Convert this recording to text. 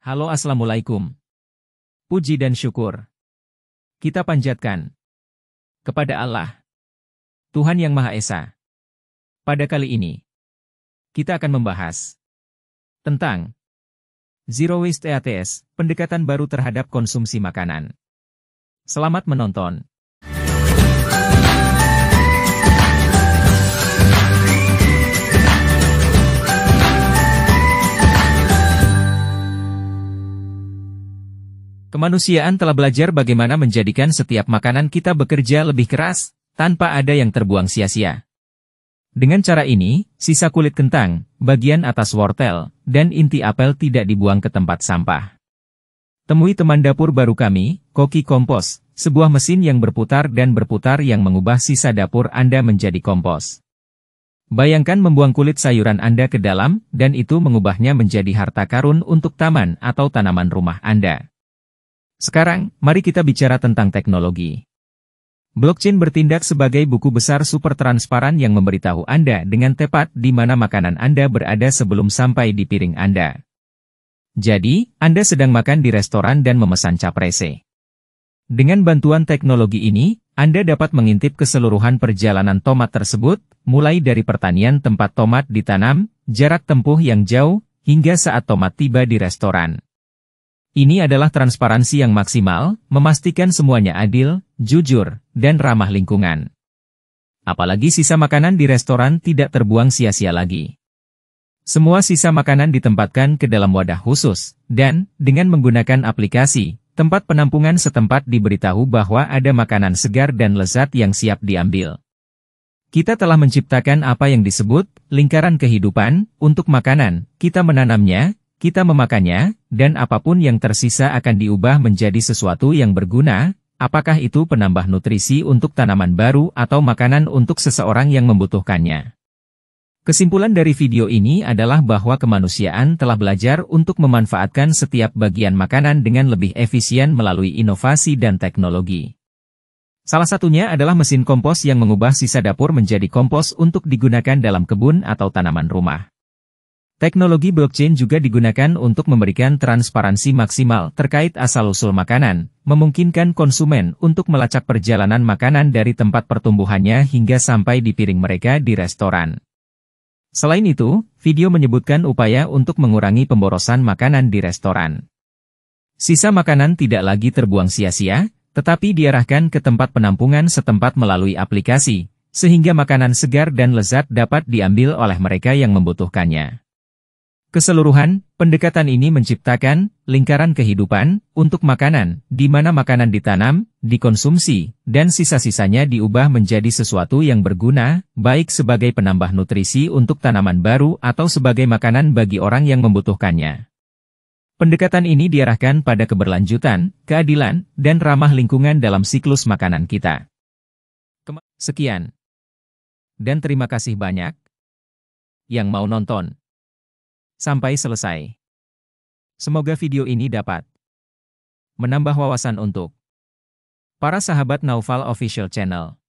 Halo Assalamualaikum. Puji dan syukur. Kita panjatkan kepada Allah, Tuhan Yang Maha Esa. Pada kali ini, kita akan membahas tentang Zero Waste EATS, pendekatan baru terhadap konsumsi makanan. Selamat menonton. Kemanusiaan telah belajar bagaimana menjadikan setiap makanan kita bekerja lebih keras, tanpa ada yang terbuang sia-sia. Dengan cara ini, sisa kulit kentang, bagian atas wortel, dan inti apel tidak dibuang ke tempat sampah. Temui teman dapur baru kami, Koki Kompos, sebuah mesin yang berputar dan berputar yang mengubah sisa dapur Anda menjadi kompos. Bayangkan membuang kulit sayuran Anda ke dalam, dan itu mengubahnya menjadi harta karun untuk taman atau tanaman rumah Anda. Sekarang, mari kita bicara tentang teknologi. Blockchain bertindak sebagai buku besar super transparan yang memberitahu Anda dengan tepat di mana makanan Anda berada sebelum sampai di piring Anda. Jadi, Anda sedang makan di restoran dan memesan caprese. Dengan bantuan teknologi ini, Anda dapat mengintip keseluruhan perjalanan tomat tersebut, mulai dari pertanian tempat tomat ditanam, jarak tempuh yang jauh, hingga saat tomat tiba di restoran. Ini adalah transparansi yang maksimal, memastikan semuanya adil, jujur, dan ramah lingkungan. Apalagi sisa makanan di restoran tidak terbuang sia-sia lagi. Semua sisa makanan ditempatkan ke dalam wadah khusus, dan, dengan menggunakan aplikasi, tempat penampungan setempat diberitahu bahwa ada makanan segar dan lezat yang siap diambil. Kita telah menciptakan apa yang disebut lingkaran kehidupan untuk makanan. Kita menanamnya, kita memakannya, dan apapun yang tersisa akan diubah menjadi sesuatu yang berguna, apakah itu penambah nutrisi untuk tanaman baru atau makanan untuk seseorang yang membutuhkannya. Kesimpulan dari video ini adalah bahwa kemanusiaan telah belajar untuk memanfaatkan setiap bagian makanan dengan lebih efisien melalui inovasi dan teknologi. Salah satunya adalah mesin kompos yang mengubah sisa dapur menjadi kompos untuk digunakan dalam kebun atau tanaman rumah. Teknologi blockchain juga digunakan untuk memberikan transparansi maksimal terkait asal-usul makanan, memungkinkan konsumen untuk melacak perjalanan makanan dari tempat pertumbuhannya hingga sampai di piring mereka di restoran. Selain itu, video menyebutkan upaya untuk mengurangi pemborosan makanan di restoran. Sisa makanan tidak lagi terbuang sia-sia, tetapi diarahkan ke tempat penampungan setempat melalui aplikasi, sehingga makanan segar dan lezat dapat diambil oleh mereka yang membutuhkannya. Keseluruhan, pendekatan ini menciptakan lingkaran kehidupan untuk makanan, di mana makanan ditanam, dikonsumsi, dan sisa-sisanya diubah menjadi sesuatu yang berguna, baik sebagai penambah nutrisi untuk tanaman baru atau sebagai makanan bagi orang yang membutuhkannya. Pendekatan ini diarahkan pada keberlanjutan, keadilan, dan ramah lingkungan dalam siklus makanan kita. Sekian. Dan terima kasih banyak yang mau nonton. Sampai selesai. Semoga video ini dapat menambah wawasan untuk para sahabat Naufal Official Channel.